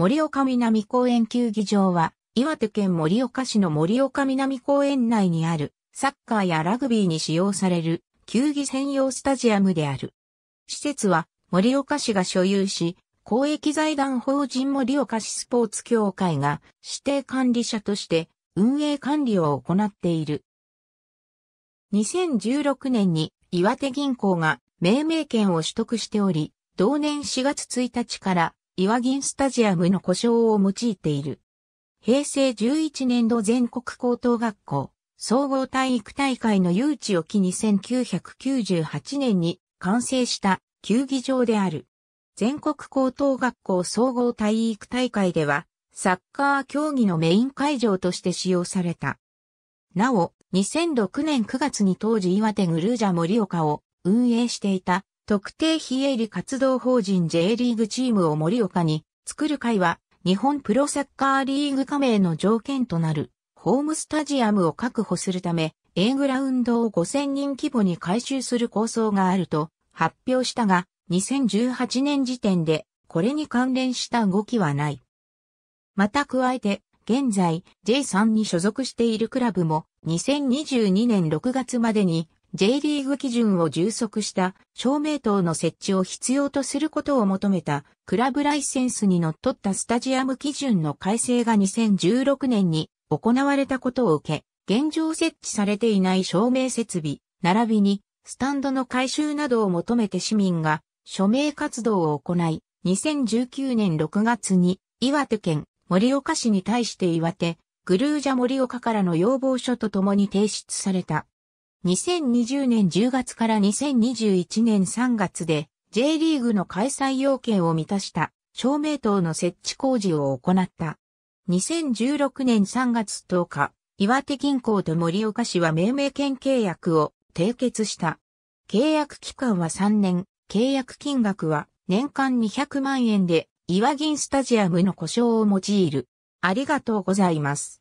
盛岡南公園球技場は、岩手県盛岡市の盛岡南公園内にある、サッカーやラグビーに使用される、球技専用スタジアムである。施設は、盛岡市が所有し、公益財団法人盛岡市スポーツ協会が指定管理者として運営管理を行っている。2016年に岩手銀行が命名権を取得しており、同年4月1日から岩銀スタジアムの故障を用いている。平成11年度全国高等学校総合体育大会の誘致を機に1998年に完成した球技場である。全国高等学校総合体育大会では、サッカー競技のメイン会場として使用された。なお、2006年9月に当時岩手グルージャ森岡を運営していた特定非営利活動法人 J リーグチームを盛岡に作る会は日本プロサッカーリーグ加盟の条件となるホームスタジアムを確保するため A グラウンドを5000人規模に改修する構想があると発表したが2018年時点でこれに関連した動きはない。また加えて現在 J3 に所属しているクラブも2022年6月までに J リーグ基準を充足した照明灯の設置を必要とすることを求めたクラブライセンスにのっとったスタジアム基準の改正が2016年に行われたことを受け、現状設置されていない照明設備、並びにスタンドの改修などを求めて市民が署名活動を行い、2019年6月に岩手県盛岡市に対して岩手、グルージャ盛岡からの要望書とともに提出された2020年10月から2021年3月で J リーグの開催要件を満たした照明塔の設置工事を行った。2016年3月10日、岩手銀行と森岡市は命名権契約を締結した。契約期間は3年、契約金額は年間200万円で岩銀スタジアムの故障を用いる。ありがとうございます。